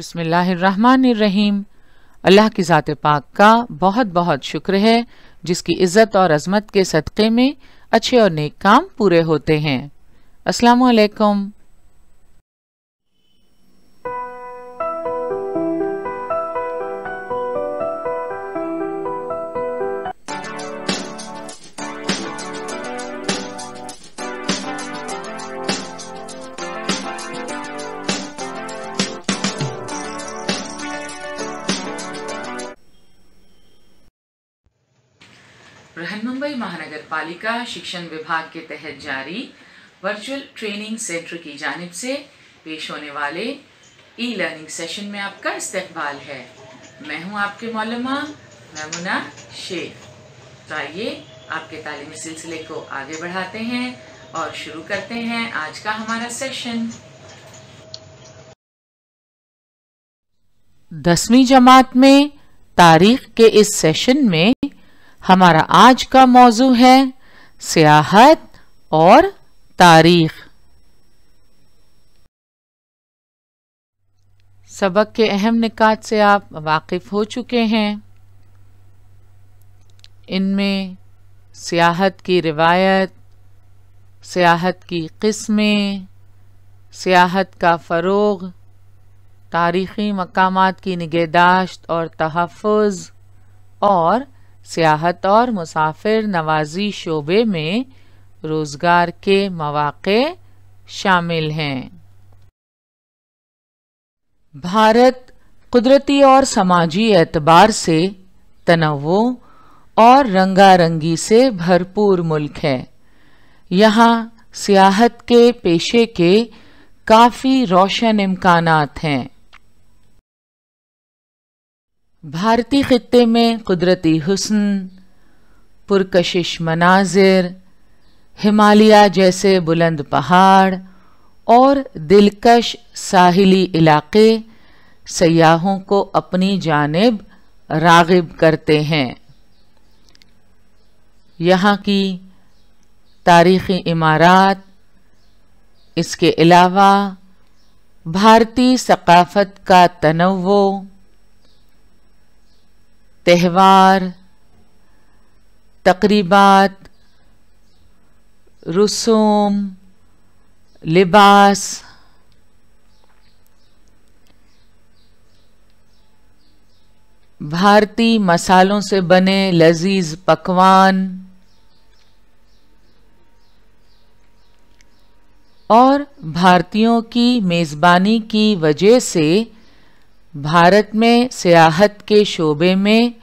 बिसमीम अल्लाह की ज़ात पाक का बहुत बहुत शुक्र है जिसकी इज़्ज़त और अजमत के सदक़े में अच्छे और नेक काम पूरे होते हैं अस्सलाम पालिका शिक्षण विभाग के तहत जारी वर्चुअल ट्रेनिंग सेंटर की जानब से पेश होने वाले ई लर्निंग सेशन में आपका इस्तेबाल है मैं हूँ आपके मौलमा मैमुना शेख तो आइए आपके तालीमी सिलसिले को आगे बढ़ाते हैं और शुरू करते हैं आज का हमारा सेशन दसवीं जमात में तारीख के इस सेशन में हमारा आज का मौजू है सियाहत और तारीख सबक के अहम निकात से आप वाकिफ़ हो चुके हैं इनमें सियाहत की रिवायत सियाहत की किस्में सियाहत का फ़रोग तारीख़ी मकाम की निगहदाश्त और तहफ़ और सियाहत और मुसाफिर नवाजी शोबे में रोज़गार के मौाक़े शामिल हैं भारत कुदरती और समाजी एतबार से तनवो और रंगारंगी से भरपूर मुल्क है यहाँ सियाहत के पेशे के काफ़ी रोशन इम्कान हैं भारतीय ख़त्े में कुदरती हुसन पुरकशिश मनाजिर हिमालय जैसे बुलंद पहाड़ और दिलकश साहिली इलाके सयाहों को अपनी जानब रागब करते हैं यहाँ की तारीख़ी इमारत इसके अलावा भारतीय सकाफ़त का तनवो त्यौहार तकरीबात रसूम लिबास भारतीय मसालों से बने लजीज पकवान और भारतीयों की मेज़बानी की वजह से भारत में सियाहत के शोबे में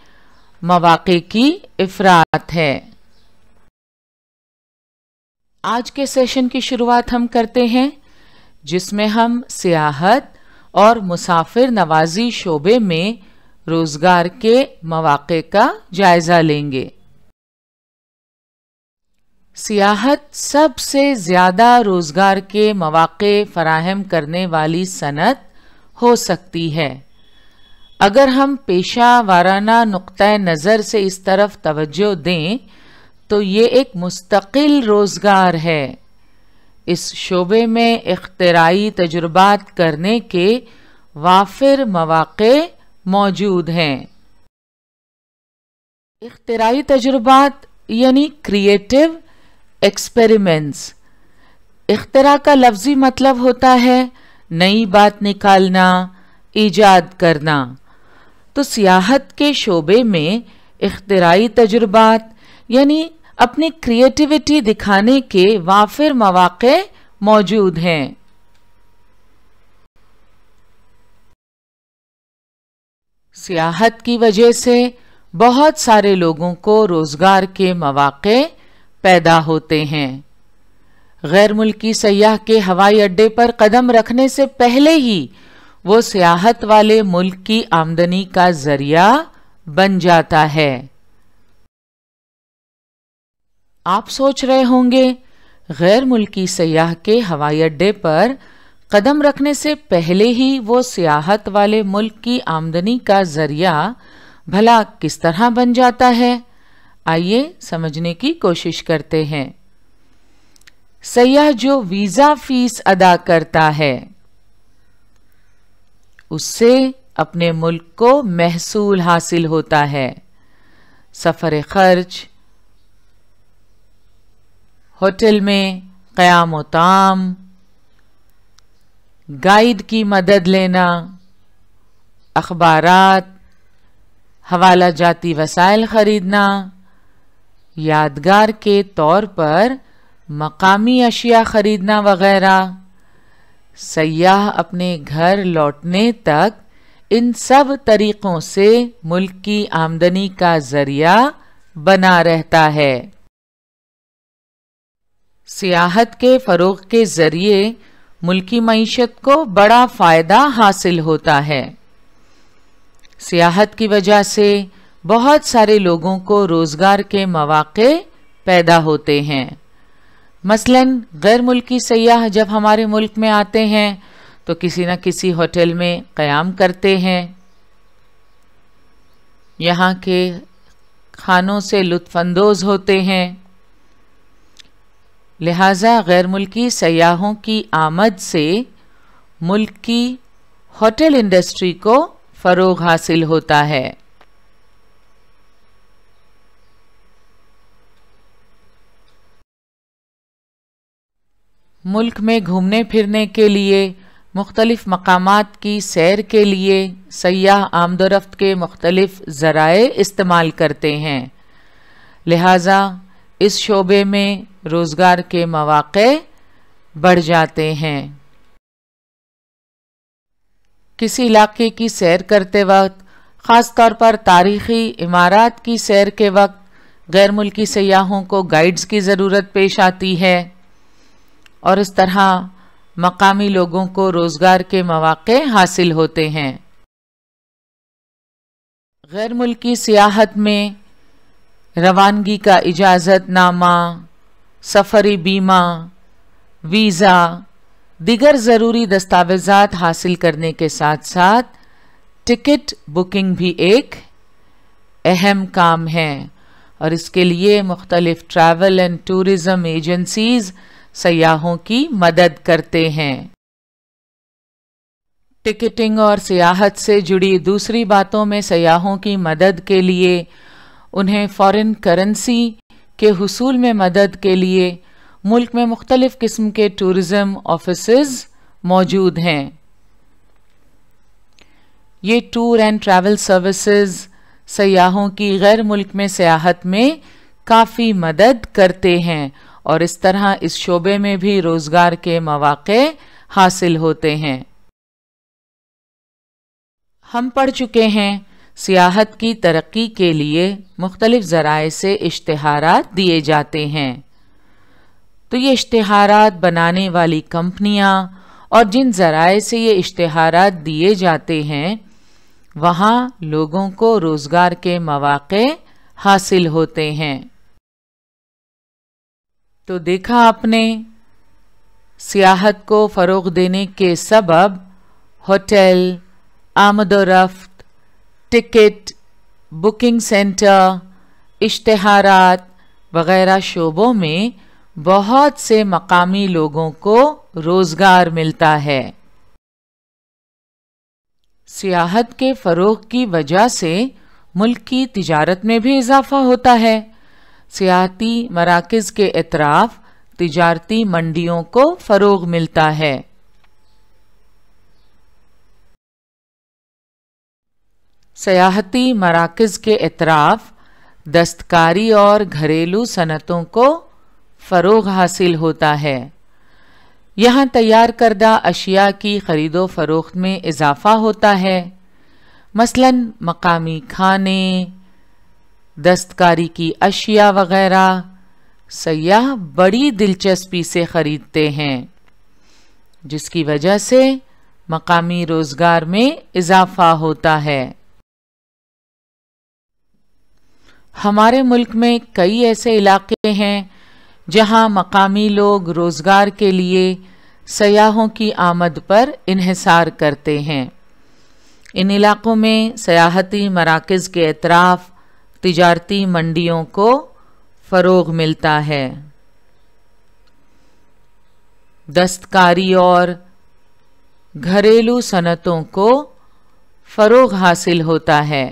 मवाक़े की अफरात है आज के सेशन की शुरुआत हम करते हैं जिसमें हम सियाहत और मुसाफिर नवाजी शोबे में रोजगार के मौाक़े का जायज़ा लेंगे सियाहत सबसे ज़्यादा रोज़गार के मौाक़े फ़राहम करने वाली सनत हो सकती है अगर हम पेशा वाराना नुक़ नज़र से इस तरफ तवज्जो दें तो ये एक मुस्तकिल रोज़गार है इस शोबे में इख्तराई तजुर्बात करने के वाफिर मौाक मौजूद हैं इख्तराई तजुर्बात यानी क्रिएटिव एक्सपेरिमेंट्स इख्तरा का लफ्ज़ी मतलब होता है नई बात निकालना ईजाद करना तो सियाहत के शोबे में इख्तराई तजुर्बात यानी अपनी क्रिएटिविटी दिखाने के वाफिर मौाक़े मौजूद हैं सियाहत की वजह से बहुत सारे लोगों को रोज़गार के मौाक पैदा होते हैं गैर मुल्की सयाह के हवाई अड्डे पर कदम रखने से पहले ही वो सियाहत वाले मुल्क की आमदनी का जरिया बन जाता है आप सोच रहे होंगे गैर मुल्की सयाह के हवाई अड्डे पर कदम रखने से पहले ही वो सियाहत वाले मुल्क की आमदनी का जरिया भला किस तरह बन जाता है आइए समझने की कोशिश करते हैं सयाह जो वीज़ा फीस अदा करता है उससे अपने मुल्क को महसूल हासिल होता है सफ़र खर्च होटल में क्याम ताम गाइड की मदद लेना अखबार हवाला जाती वसाइल ख़रीदना यादगार के तौर पर मकामी अशिया ख़रीदना वगैरह सयाह अपने घर लौटने तक इन सब तरीक़ों से मुल्क की आमदनी का ज़रिया बना रहता है सियाहत के फ़रोग के ज़रिए मुल्की मीशत को बड़ा फ़ायदा हासिल होता है सियाहत की वजह से बहुत सारे लोगों को रोज़गार के मौाक़ पैदा होते हैं मसलन गैर मुल्की सयाह जब हमारे मुल्क में आते हैं तो किसी न किसी होटल में क़याम करते हैं यहाँ के खानों से लुत्फानंदोज होते हैं लिहाजा गैर मुल्की सयाहों की आमद से मुल्क की होटल इंडस्ट्री को फ़रोग हासिल होता है मुल्क में घूमने फिरने के लिए मुख्तलिफ मकाम की सैर के लिए सयाह आमदोरफ़्त के मुख्तलिफ ज़राए इस्तेमाल करते हैं लिहाजा इस शोबे में रोज़गार के मौाक़े बढ़ जाते हैं किसी इलाके की सैर करते वक्त ख़ास तौर पर तारीखी इमारत की सैर के वक्त गैर मुल्की सयाहों को गाइड्स की ज़रूरत पेश आती है और इस तरह मकामी लोगों को रोजगार के मौाक़े हासिल होते हैं गैर मुल्की सियाहत में रवानगी का इजाज़त नामा सफरी बीमा वीज़ा दिगर ज़रूरी दस्तावेज़ात हासिल करने के साथ साथ टिकट बुकिंग भी एक अहम काम है और इसके लिए मुख्तलिफ ट्रैवल एंड टूरिज़म एजेंसीज़ सयाहों की मदद करते हैं टिकटिंग और सियाहत से जुड़ी दूसरी बातों में सयाहों की मदद के लिए उन्हें फॉरेन करेंसी के हसूल में मदद के लिए मुल्क में मुख्तलिफ़ किस्म के टूरिज़्म ऑफिसज़ मौजूद हैं ये टूर एंड ट्रैवल सर्विसेज सयाहों की गैर मुल्क में सियाहत में काफ़ी मदद करते हैं और इस तरह इस शोबे में भी रोजगार के मौाक़े हासिल होते हैं हम पढ़ चुके हैं सियाहत की तरक्की के लिए मुख्तलिफ ज़राए से इश्तहारात दिए जाते हैं तो ये इश्तहारात बनाने वाली कंपनियाँ और जिन ज़राए से ये इश्तहारात दिए जाते हैं वहाँ लोगों को रोज़गार के मौाक़े हासिल होते हैं तो देखा आपने सियाहत को फ़रोग देने के सबब होटल आमदोरफ़्त टिकट बुकिंग सेंटर इश्तहारात वगैरह शोबों में बहुत से मकामी लोगों को रोज़गार मिलता है सियाहत के फ़रोग की वजह से मुल्क की तिजारत में भी इजाफा होता है सियाती मराकज़ के अतराफ तजारती मंडियों को फ़रोग मिलता है सियाती मराकज़ के अतराफ दस्तकारी और घरेलू सनतों को फ़रोग हासिल होता है यहाँ तैयार करदा अशिया की ख़रीदो फरोख्त में इजाफ़ा होता है मसलन मकामी खाने दस्तकारी की अशिया वगैरह सयाह बड़ी दिलचस्पी से ख़रीदते हैं जिसकी वजह से मकामी रोज़गार में इजाफा होता है हमारे मुल्क में कई ऐसे इलाके हैं जहां मकामी लोग रोज़गार के लिए सयाहों की आमद पर इहसार करते हैं इन इलाक़ों में सयाहती मराकज़ के अतराफ़ तिजारती मंडियों को फ़रोग मिलता है दस्तकारी और घरेलू सनतों को फ़रोग हासिल होता है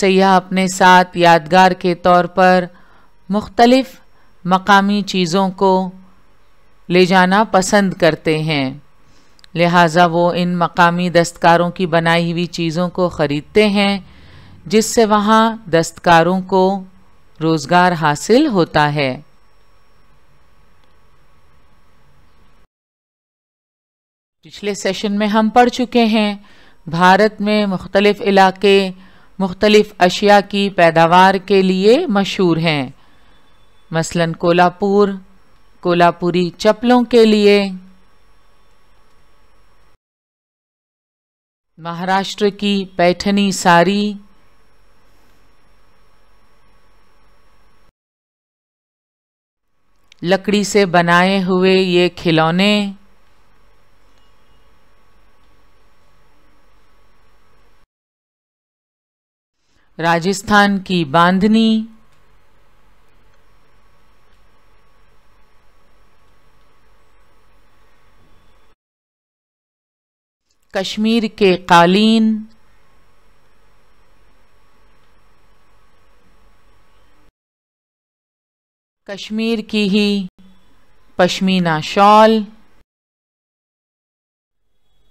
सयाह अपने साथ यादगार के तौर पर मुख्तलिफ मकामी चीज़ों को ले जाना पसंद करते हैं लिहाजा वो इन मकामी दस्तकारों की बनाई हुई चीज़ों को ख़रीदते हैं जिससे वहाँ दस्तकारों को रोज़गार हासिल होता है पिछले सेशन में हम पढ़ चुके हैं भारत में मुख्तलिफ़ इलाके मुख्तलिफ़ अशिया की पैदावार के लिए मशहूर हैं मसलन कोलापुर कोलापुरी चप्पलों के लिए महाराष्ट्र की पैठनी साड़ी लकड़ी से बनाए हुए ये खिलौने राजस्थान की बांधनी कश्मीर के कालीन कश्मीर की ही पश्मीना शॉल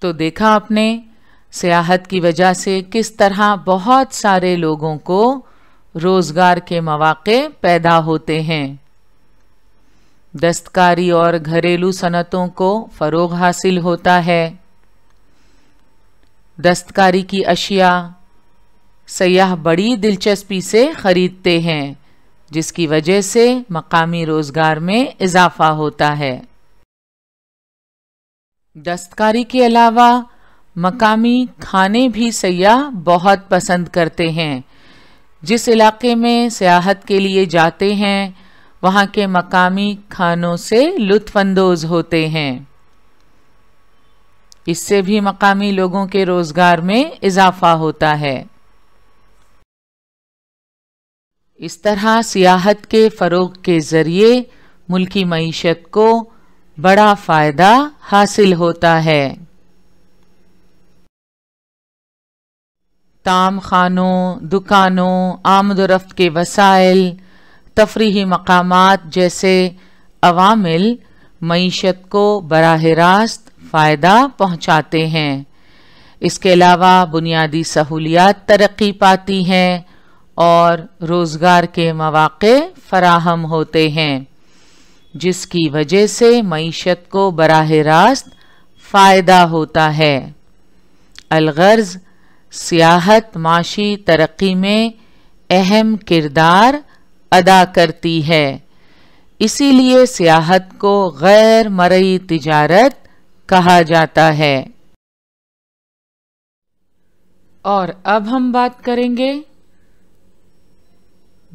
तो देखा आपने सियाहत की वजह से किस तरह बहुत सारे लोगों को रोज़गार के मौाक़े पैदा होते हैं दस्तकारी और घरेलू सनतों को फ़रोग हासिल होता है दस्तकारी की अशिया सयाह बड़ी दिलचस्पी से ख़रीदते हैं जिसकी वजह से मकामी रोज़गार में इजाफा होता है दस्तकारी के अलावा मकामी खाने भी सयाह बहुत पसंद करते हैं जिस इलाके में सियाहत के लिए जाते हैं वहाँ के मकामी खानों से लुत्फानंदोज़ होते हैं इससे भी मकामी लोगों के रोजगार में इजाफा होता है इस तरह सियाहत के फ़रोग के ज़रिए मुल्की मीशत को बड़ा फ़ायदा हासिल होता है ताम खानों दुकानों आमदोरफ्त के वसाइल तफरी मकाम जैसे अवामिल मीशत को बरह रास्त फ़ायदा पहुंचाते हैं इसके अलावा बुनियादी सहूलियात तरक्की पाती हैं और रोज़गार के मौाक़े फराहम होते हैं जिसकी वजह से मीशत को बराह रास्त फ़ायदा होता है अलगर्ज सियाहत माशी तरक्की में अहम किरदार अदा करती है इसीलिए सियाहत को गैर मरई तजारत कहा जाता है और अब हम बात करेंगे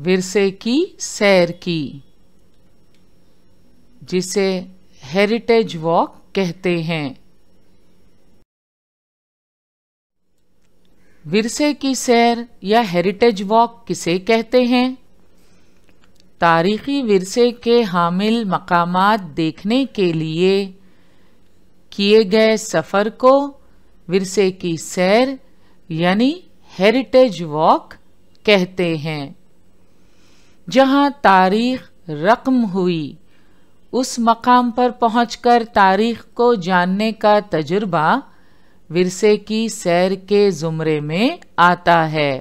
विरसे की सैर की जिसे हेरिटेज वॉक कहते हैं विरसे की सैर या हेरिटेज वॉक किसे कहते हैं तारीखी विरसे के हामिल मकामात देखने के लिए किए गए सफर को विरसे की सैर यानी हेरिटेज वॉक कहते हैं जहां तारीख रकम हुई उस मकाम पर पहुंचकर तारीख को जानने का तजुर्बा विरसे की सैर के जुमरे में आता है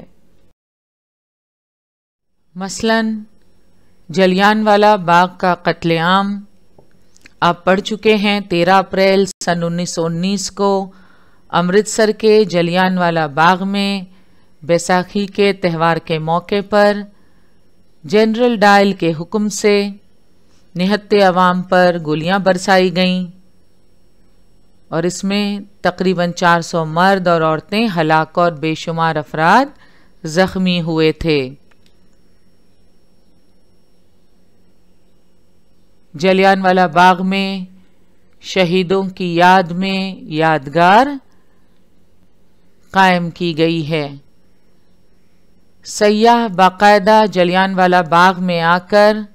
मसलन जलियान वाला बाग का कत्लेआम आप पढ़ चुके हैं तेरह अप्रैल सन 1919 को अमृतसर के जलियानवाला बाग में बैसाखी के त्यौहार के मौके पर जनरल डायल के हुक्म से निहत्ते आवाम पर गोलियां बरसाई गईं और इसमें तकरीबन 400 मर्द और औरतें हलाक और बेशुमार अफराद ज़ख्मी हुए थे जलियानवाला बाग में शहीदों की याद में यादगार कायम की गई है सयाह बाकायदा जलियान वाला बाग में आकर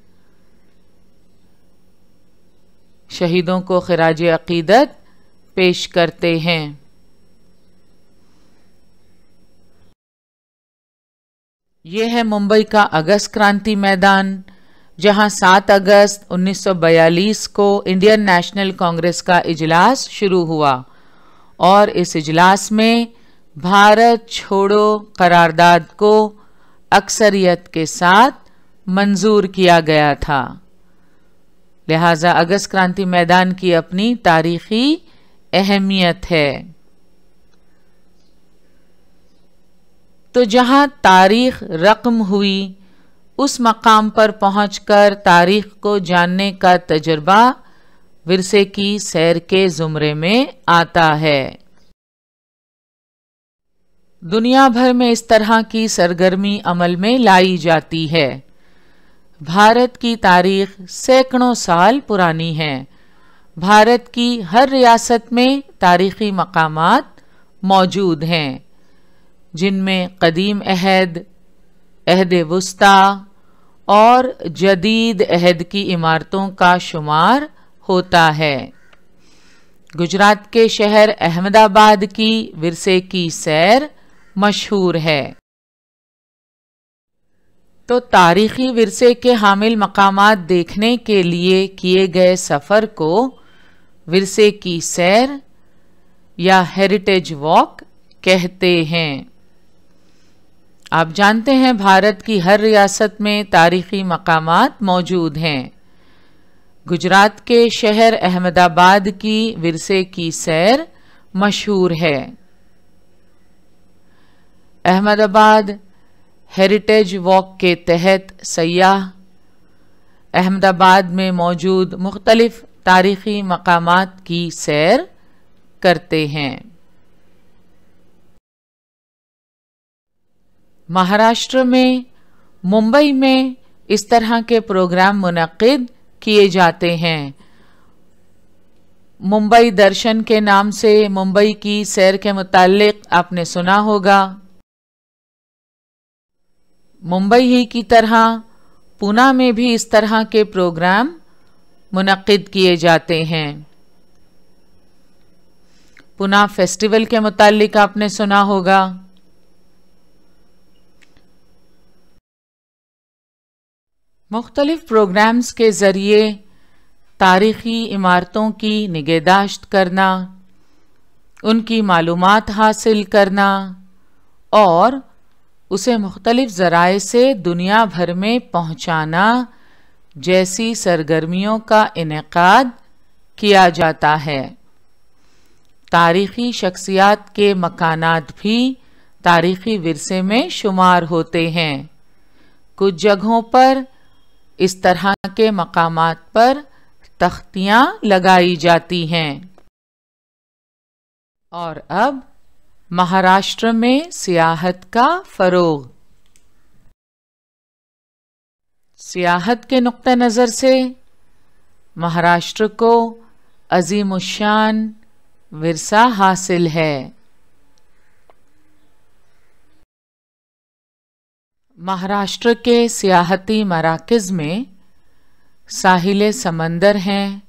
शहीदों को खराज अकीदत पेश करते हैं यह है मुंबई का अगस्त क्रांति मैदान जहां 7 अगस्त 1942 को इंडियन नेशनल कांग्रेस का इजलास शुरू हुआ और इस इजलास में भारत छोड़ो करारदाद को अक्सरियत के साथ मंजूर किया गया था लिहाजा अगस्त क्रांति मैदान की अपनी तारीखी अहमियत है तो जहां तारीख रकम हुई उस मकाम पर पहुंचकर तारीख को जानने का तजर्बा विरसे की सैर के ज़ुमरे में आता है दुनिया भर में इस तरह की सरगर्मी अमल में लाई जाती है भारत की तारीख सैकड़ों साल पुरानी है भारत की हर रियासत में तारीखी मकामात मौजूद हैं जिनमें कदीम अहद अहद वस्ता और जदीद अहद की इमारतों का शुमार होता है गुजरात के शहर अहमदाबाद की विरसे की सैर मशहूर है तो तारीखी विरसे के हामिल मकाम देखने के लिए किए गए सफ़र को विरसे की सैर या हेरिटेज वॉक कहते हैं आप जानते हैं भारत की हर रियासत में तारीखी मकाम मौजूद हैं गुजरात के शहर अहमदाबाद की विरसे की सैर मशहूर है अहमदाबाद हेरिटेज वॉक के तहत सयाह अहमदाबाद में मौजूद मुख्तलिफ तारीखी मकाम की सैर करते हैं महाराष्ट्र में मुंबई में इस तरह के प्रोग्राम मुनद किए जाते हैं मुंबई दर्शन के नाम से मुंबई की सैर के मुतालिक आपने सुना होगा मुंबई ही की तरह पूना में भी इस तरह के प्रोग्राम मुनद किए जाते हैं पुना फेस्टिवल के मुतालिक आपने सुना होगा मुख्तलिफ प्रोग्राम्स के ज़रिए तारीख़ी इमारतों की निगहदाश्त करना उनकी मालूम हासिल करना और उसे मुख्तलिफ ज़राए से दुनिया भर में पहुँचाना जैसी सरगर्मियों का इनका किया जाता है तारीख़ी शख्सियात के मकान भी तारीख़ी विरसे में शुमार होते हैं कुछ जगहों पर इस तरह के मकाम पर तख्तियाँ लगाई जाती हैं और अब महाराष्ट्र में सियाहत का फ़रोग सियाहत के नुक़ नज़र से महाराष्ट्र को अजीम शान विरसा हासिल है महाराष्ट्र के सियाहती मराकज़ में साहिल समंदर हैं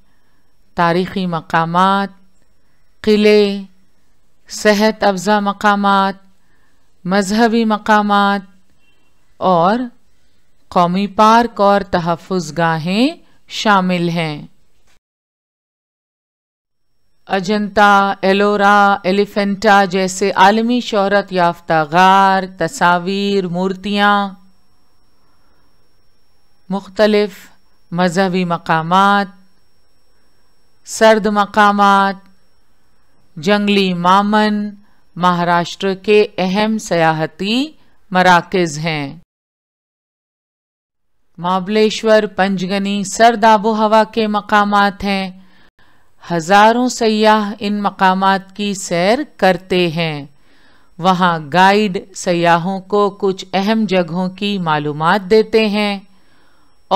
तारीख़ी मकाम क़िले सेहत अफजा मकाम मजहबी मकाम और कौमी पार्क और तहफ़ गाहें शामिल हैं अजंता एलोरा एलिफेंटा जैसे आलमी शहरत याफ्ता गार तस्वीर मूर्तियाँ मुख्तलफ मजहबी मकाम सर्द मकाम जंगली मामन महाराष्ट्र के अहम सयाहती मराकज़ हैं महाबलेश्वर पंचगनी सर्द आबो हवा के मकाम हैं हज़ारों सयाह इन मकामात की सैर करते हैं वहाँ गाइड सयाहों को कुछ अहम जगहों की मालूम देते हैं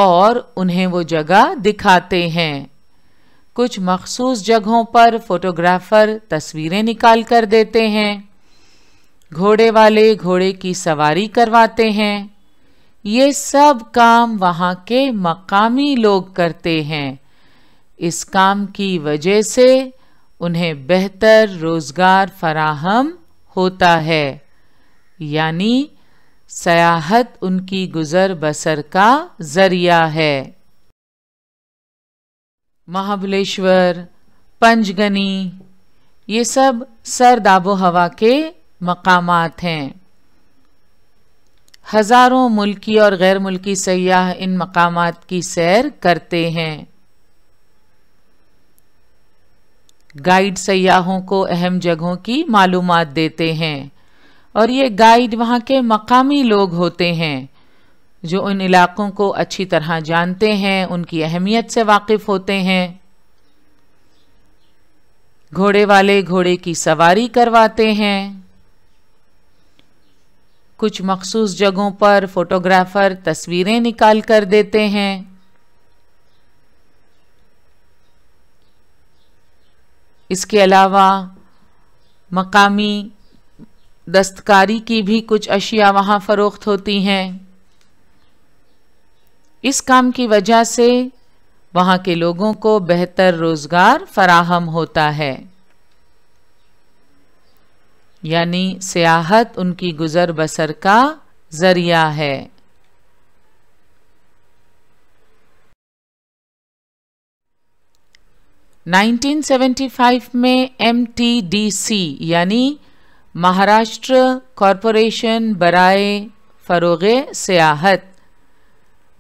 और उन्हें वो जगह दिखाते हैं कुछ मखसूस जगहों पर फोटोग्राफर तस्वीरें निकाल कर देते हैं घोड़े वाले घोड़े की सवारी करवाते हैं ये सब काम वहाँ के मकामी लोग करते हैं इस काम की वजह से उन्हें बेहतर रोज़गार फराहम होता है यानी सयाहत उनकी गुज़र बसर का ज़रिया है महाबलेश्वर पंचगनी ये सब सर्द आबो हवा के मकामात हैं हज़ारों मुल्की और गैर मुल्की सयाह इन मकामात की सैर करते हैं गाइड सयाहों को अहम जगहों की मालूम देते हैं और ये गाइड वहाँ के मकामी लोग होते हैं जो उन इलाक़ों को अच्छी तरह जानते हैं उनकी अहमियत से वाकिफ़ होते हैं घोड़े वाले घोड़े की सवारी करवाते हैं कुछ मखसूस जगहों पर फ़ोटोग्राफ़र तस्वीरें निकाल कर देते हैं इसके अलावा मकामी दस्तकारी की भी कुछ अशिया वहाँ फ़रोख्त होती हैं इस काम की वजह से वहाँ के लोगों को बेहतर रोज़गार फराहम होता है यानी सियाहत उनकी गुज़र बसर का ज़रिया है 1975 में एम यानी महाराष्ट्र कॉरपोरेशन बराए फ़रोग सियाहत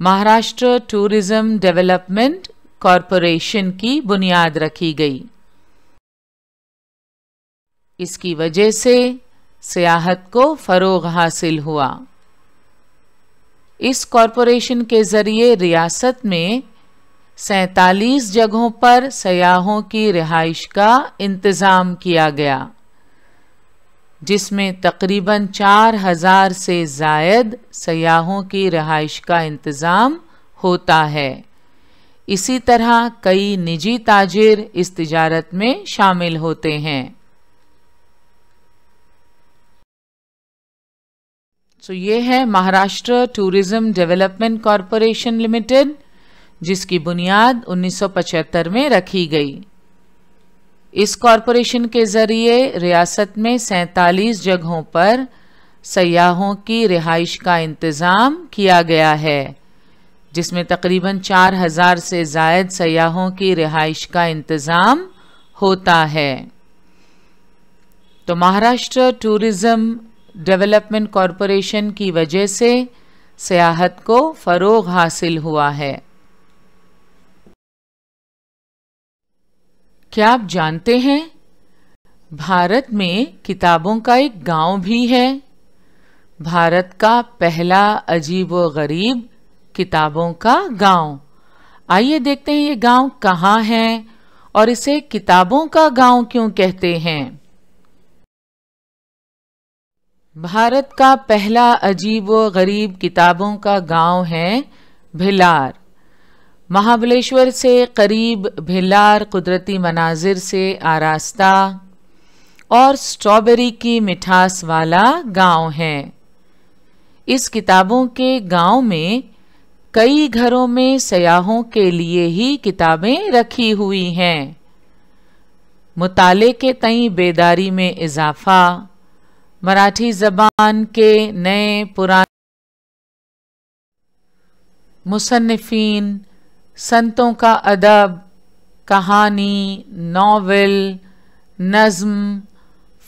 महाराष्ट्र टूरिज़्म डेवलपमेंट कॉरपोरेशन की बुनियाद रखी गई इसकी वजह से सियाहत को फ़रोग हासिल हुआ इस कॉरपोरेशन के ज़रिए रियासत में सैतालीस जगहों पर सयाहों की रिहाइश का इंतज़ाम किया गया जिसमें तकरीबन चार हज़ार से जायद सयाहों की रिहाइश का इंतज़ाम होता है इसी तरह कई निजी ताजिर इस तजारत में शामिल होते हैं तो so, ये है Maharashtra tourism development corporation limited जिसकी बुनियाद 1975 में रखी गई इस कॉरपोरेशन के ज़रिए रियासत में सैतालीस जगहों पर सयाहों की रिहाइश का इंतज़ाम किया गया है जिसमें तकरीबन 4000 से जायद सयाहों की रिहाइश का इंतज़ाम होता है तो महाराष्ट्र टूरिज़्म डेवलपमेंट कॉरपोरेशन की वजह से सियाहत को फ़रोग हासिल हुआ है क्या आप जानते हैं भारत में किताबों का एक गांव भी है भारत का पहला अजीब व गरीब किताबों का गांव आइए देखते हैं ये गांव कहाँ है और इसे किताबों का गांव क्यों कहते हैं भारत का पहला अजीब व गरीब किताबों का गांव है भिलार महाबलेश्वर से करीब भिलार कुदरती मनाजिर से आरास्ता और स्ट्रॉबेरी की मिठास वाला गांव है इस किताबों के गांव में कई घरों में सयाहों के लिए ही किताबें रखी हुई हैं मुताले के तई बेदारी में इजाफा मराठी जबान के नए पुराने मुसन्फ़ीन संतों का अदब कहानी नावल नज़म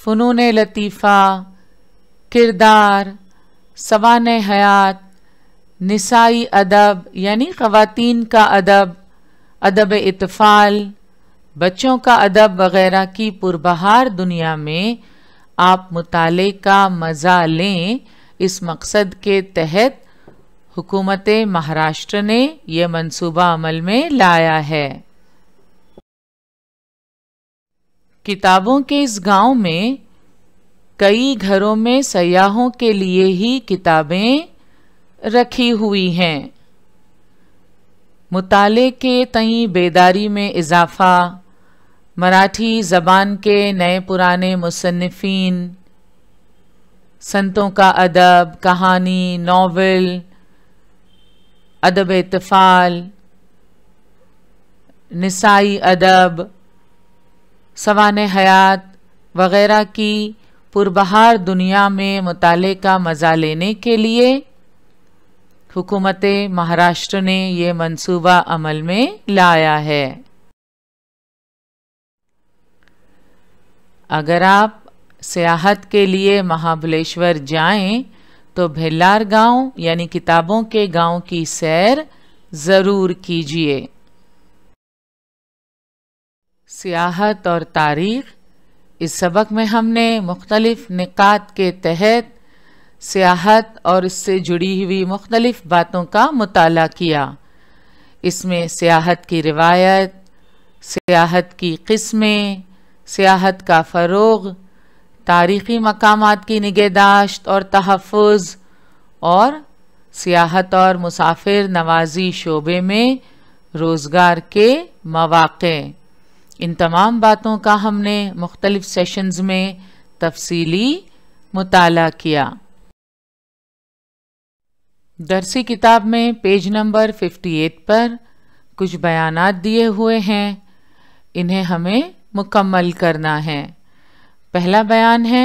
फ़नून लतीफ़ा किरदार सवान हयात नसाई अदब यानी ख़वातीन का अदब अदब इतफ़ाल बच्चों का अदब वगैरह की पुरबहार दुनिया में आप मुताले का मज़ा लें इस मकसद के तहत हुकूमत महाराष्ट्र ने यह मंसूबा अमल में लाया है किताबों के इस गांव में कई घरों में सयाहों के लिए ही किताबें रखी हुई हैं मुताले के तई बेदारी में इजाफा मराठी ज़बान के नए पुराने मुसनफ़िन संतों का अदब कहानी नावल अदब इतफ़ाल नसाई अदब सवान हयात वगैरह की पुरबहार दुनिया में मताले का मज़ा लेने के लिए हुकूमत महाराष्ट्र ने ये मंसूबा अमल में लाया है अगर आप सियाहत के लिए महाबलेश्वर जाएं तो भेलार गांव यानी किताबों के गांव की सैर ज़रूर कीजिए सियाहत और तारीख़ इस सबक में हमने मुख्तलिफ निकात के तहत सियाहत और इससे जुड़ी हुई मुख्तलिफ बातों का मताल किया इसमें सियाहत की रिवायत सियाहत की कस्में सियाहत का फ़रोग तारीख़ी मकाम की निगहदाश्त और तहफ़ और सियाहत और मुसाफिर नवाजी शोबे में रोज़गार के मौाक़ इन तमाम बातों का हमने मुख्तलिफ़ सेशन्स में तफसीली मुताल किया दरसी किताब में पेज नंबर 58 पर कुछ बयान दिए हुए हैं इन्हें हमें मुकम्मल करना है पहला बयान है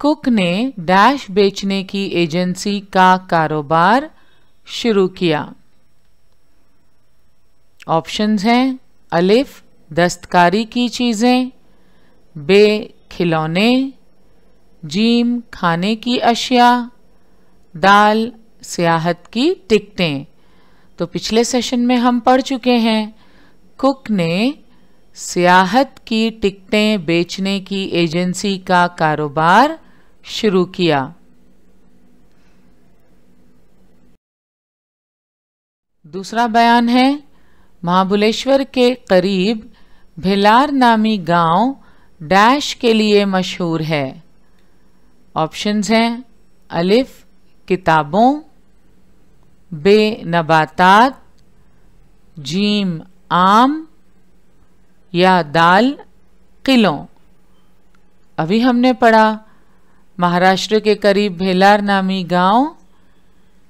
कुक ने डैश बेचने की एजेंसी का कारोबार शुरू किया ऑप्शंस हैं अलिफ दस्तकारी की चीज़ें बे खिलौने जीम खाने की अशिया दाल सियाहत की टिकटें तो पिछले सेशन में हम पढ़ चुके हैं कुक ने सियाहत की टिकटें बेचने की एजेंसी का कारोबार शुरू किया दूसरा बयान है महाबलेश्वर के करीब भिलार नामी गांव डैश के लिए मशहूर है ऑप्शंस हैं अलिफ किताबों बे नबातात जीम आम या दाल किलों अभी हमने पढ़ा महाराष्ट्र के करीब भेलार नामी गांव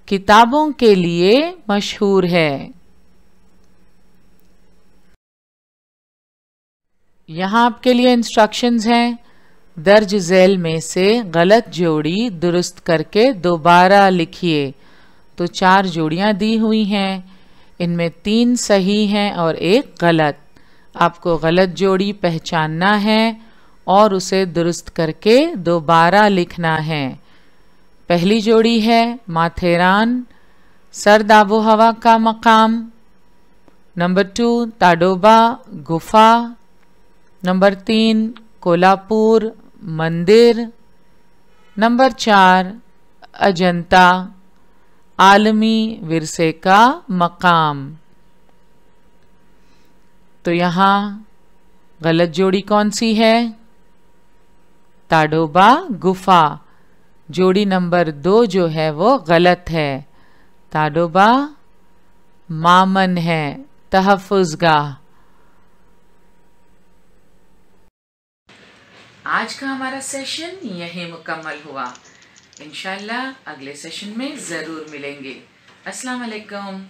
किताबों के लिए मशहूर है यहाँ आपके लिए इंस्ट्रक्शंस हैं दर्ज जेल में से गलत जोड़ी दुरुस्त करके दोबारा लिखिए तो चार जोड़ियाँ दी हुई हैं इनमें तीन सही हैं और एक गलत आपको गलत जोड़ी पहचानना है और उसे दुरुस्त करके दोबारा लिखना है पहली जोड़ी है माथेरान सर्द आबो हवा का मकाम नंबर टू ताडोबा गुफा नंबर तीन कोलापुर मंदिर नंबर चार अजंता आलमी विरसे का मकाम तो यहाँ गलत जोड़ी कौन सी है ताडोबा गुफा जोड़ी नंबर दो जो है वो गलत है ताडोबा मामन है तहफुजगा आज का हमारा सेशन यही मुकम्मल हुआ इनशाला अगले सेशन में ज़रूर मिलेंगे अस्सलाम वालेकुम